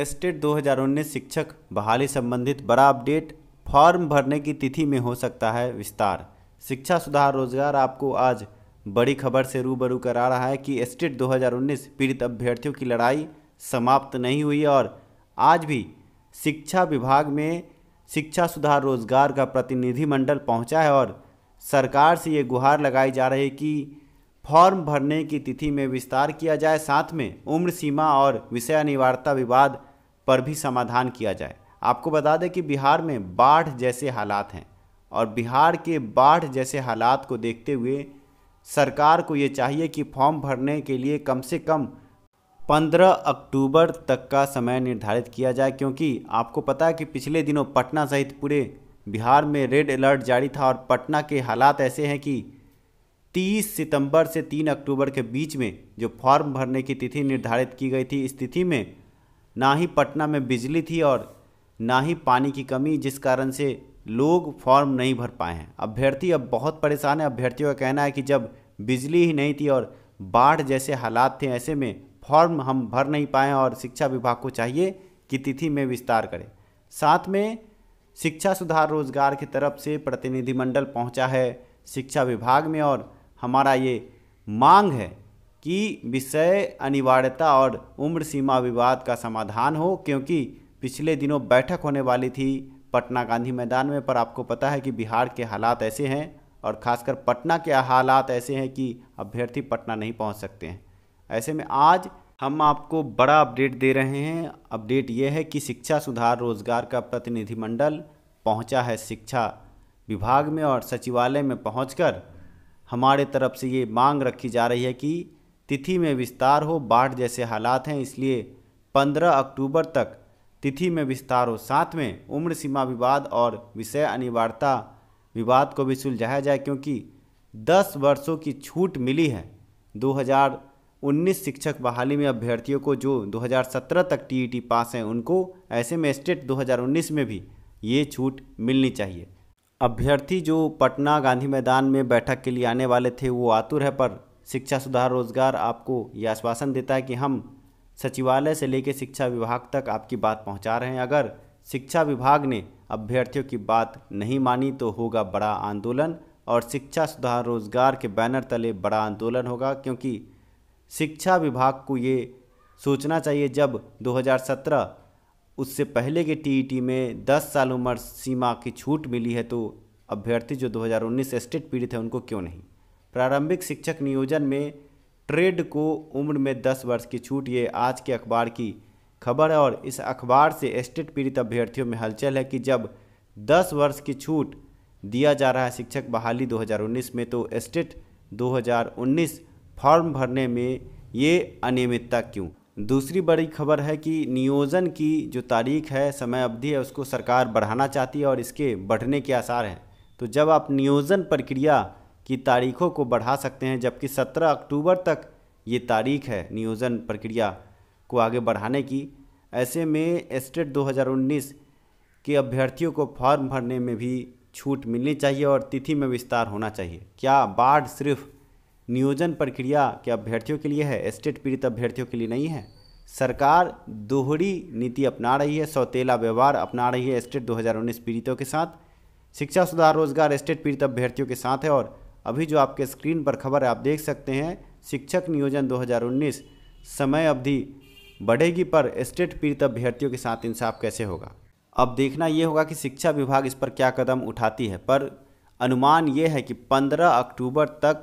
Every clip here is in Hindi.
एस्टेट 2019 शिक्षक बहाली संबंधित बड़ा अपडेट फॉर्म भरने की तिथि में हो सकता है विस्तार शिक्षा सुधार रोजगार आपको आज बड़ी खबर से रूबरू करा रहा है कि एस्टेट 2019 पीड़ित अभ्यर्थियों की लड़ाई समाप्त नहीं हुई और आज भी शिक्षा विभाग में शिक्षा सुधार रोजगार का प्रतिनिधिमंडल पहुंचा है और सरकार से ये गुहार लगाई जा रही है कि फॉर्म भरने की तिथि में विस्तार किया जाए साथ में उम्र सीमा और विषय अनिवार्यता विवाद पर भी समाधान किया जाए आपको बता दें कि बिहार में बाढ़ जैसे हालात हैं और बिहार के बाढ़ जैसे हालात को देखते हुए सरकार को ये चाहिए कि फॉर्म भरने के लिए कम से कम 15 अक्टूबर तक का समय निर्धारित किया जाए क्योंकि आपको पता है कि पिछले दिनों पटना सहित पूरे बिहार में रेड अलर्ट जारी था और पटना के हालात ऐसे हैं कि 30 सितंबर से 3 अक्टूबर के बीच में जो फॉर्म भरने की तिथि निर्धारित की गई थी इस तिथि में ना ही पटना में बिजली थी और ना ही पानी की कमी जिस कारण से लोग फॉर्म नहीं भर पाए हैं अभ्यर्थी अब बहुत परेशान है अभ्यर्थियों का कहना है कि जब बिजली ही नहीं थी और बाढ़ जैसे हालात थे ऐसे में फॉर्म हम भर नहीं पाए और शिक्षा विभाग को चाहिए कि तिथि में विस्तार करें साथ में शिक्षा सुधार रोजगार की तरफ से प्रतिनिधिमंडल पहुंचा है शिक्षा विभाग में और हमारा ये मांग है कि विषय अनिवार्यता और उम्र सीमा विवाद का समाधान हो क्योंकि पिछले दिनों बैठक होने वाली थी पटना गांधी मैदान में पर आपको पता है कि बिहार के हालात ऐसे हैं और खासकर पटना के हालात ऐसे हैं कि अभ्यर्थी पटना नहीं पहुंच सकते हैं ऐसे में आज हम आपको बड़ा अपडेट दे रहे हैं अपडेट ये है कि शिक्षा सुधार रोजगार का प्रतिनिधिमंडल पहुंचा है शिक्षा विभाग में और सचिवालय में पहुंचकर हमारे तरफ से ये मांग रखी जा रही है कि तिथि में विस्तार हो बाढ़ जैसे हालात हैं इसलिए 15 अक्टूबर तक तिथि में विस्तार हो साथ में उम्र सीमा विवाद और विषय अनिवार्यता विवाद को भी सुलझाया जाए क्योंकि 10 वर्षों की छूट मिली है 2019 शिक्षक बहाली में अभ्यर्थियों को जो 2017 तक टीईटी पास हैं उनको ऐसे में स्टेट 2019 में भी ये छूट मिलनी चाहिए अभ्यर्थी जो पटना गांधी मैदान में बैठक के लिए आने वाले थे वो आतुर है पर शिक्षा सुधार रोजगार आपको ये आश्वासन देता है कि हम सचिवालय से लेकर शिक्षा विभाग तक आपकी बात पहुंचा रहे हैं अगर शिक्षा विभाग ने अभ्यर्थियों की बात नहीं मानी तो होगा बड़ा आंदोलन और शिक्षा सुधार रोजगार के बैनर तले बड़ा आंदोलन होगा क्योंकि शिक्षा विभाग को ये सोचना चाहिए जब 2017 उससे पहले के टीईटी में 10 साल उम्र सीमा की छूट मिली है तो अभ्यर्थी जो 2019 से स्टेट पीड़ित है उनको क्यों नहीं प्रारंभिक शिक्षक नियोजन में ट्रेड को उम्र में दस वर्ष की छूट ये आज के अखबार की खबर है और इस अखबार से स्टेट पीड़ित अभ्यर्थियों में हलचल है कि जब दस वर्ष की छूट दिया जा रहा है शिक्षक बहाली 2019 में तो स्टेट 2019 फॉर्म भरने में ये अनियमितता क्यों दूसरी बड़ी खबर है कि नियोजन की जो तारीख है समय अवधि है उसको सरकार बढ़ाना चाहती है और इसके बढ़ने के आसार हैं तो जब आप नियोजन प्रक्रिया की तारीखों को बढ़ा सकते हैं जबकि 17 अक्टूबर तक ये तारीख है नियोजन प्रक्रिया को आगे बढ़ाने की ऐसे में एस्टेट 2019 के अभ्यर्थियों को फॉर्म भरने में भी छूट मिलनी चाहिए और तिथि में विस्तार होना चाहिए क्या बाढ़ सिर्फ नियोजन प्रक्रिया के अभ्यर्थियों के लिए है एस्टेट पीड़ित अभ्यर्थियों के लिए नहीं है सरकार दोहरी नीति अपना रही है सौतेला व्यवहार अपना रही है एस्टेट 2019 पीड़ितों के साथ शिक्षा सुधार रोजगार स्टेट पीड़ित अभ्यर्थियों के साथ है और अभी जो आपके स्क्रीन पर खबर है आप देख सकते हैं शिक्षक नियोजन 2019 समय अवधि बढ़ेगी पर स्टेट पीड़ित अभ्यर्थियों के साथ इंसाफ कैसे होगा अब देखना ये होगा कि शिक्षा विभाग इस पर क्या कदम उठाती है पर अनुमान ये है कि 15 अक्टूबर तक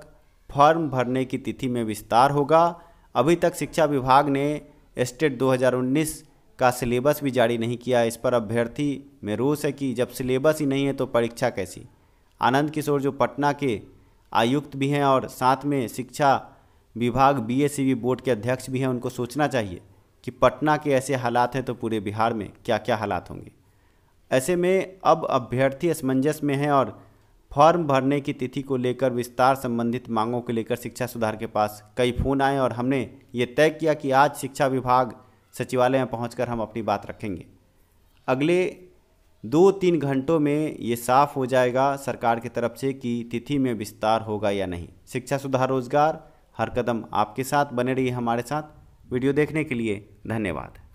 फॉर्म भरने की तिथि में विस्तार होगा अभी तक शिक्षा विभाग ने स्टेट 2019 का सिलेबस भी जारी नहीं किया इस पर अभ्यर्थी में रोष है कि जब सिलेबस ही नहीं है तो परीक्षा कैसी आनंद किशोर जो पटना के आयुक्त भी हैं और साथ में शिक्षा विभाग बी e बोर्ड के अध्यक्ष भी हैं उनको सोचना चाहिए कि पटना के ऐसे हालात हैं तो पूरे बिहार में क्या क्या हालात होंगे ऐसे में अब अभ्यर्थी असमंजस में हैं और फॉर्म भरने की तिथि को लेकर विस्तार संबंधित मांगों को लेकर शिक्षा सुधार के पास कई फ़ोन आए और हमने ये तय किया कि आज शिक्षा विभाग सचिवालय में पहुंचकर हम अपनी बात रखेंगे अगले दो तीन घंटों में ये साफ हो जाएगा सरकार की तरफ से कि तिथि में विस्तार होगा या नहीं शिक्षा सुधार रोजगार हर कदम आपके साथ बने रहिए हमारे साथ वीडियो देखने के लिए धन्यवाद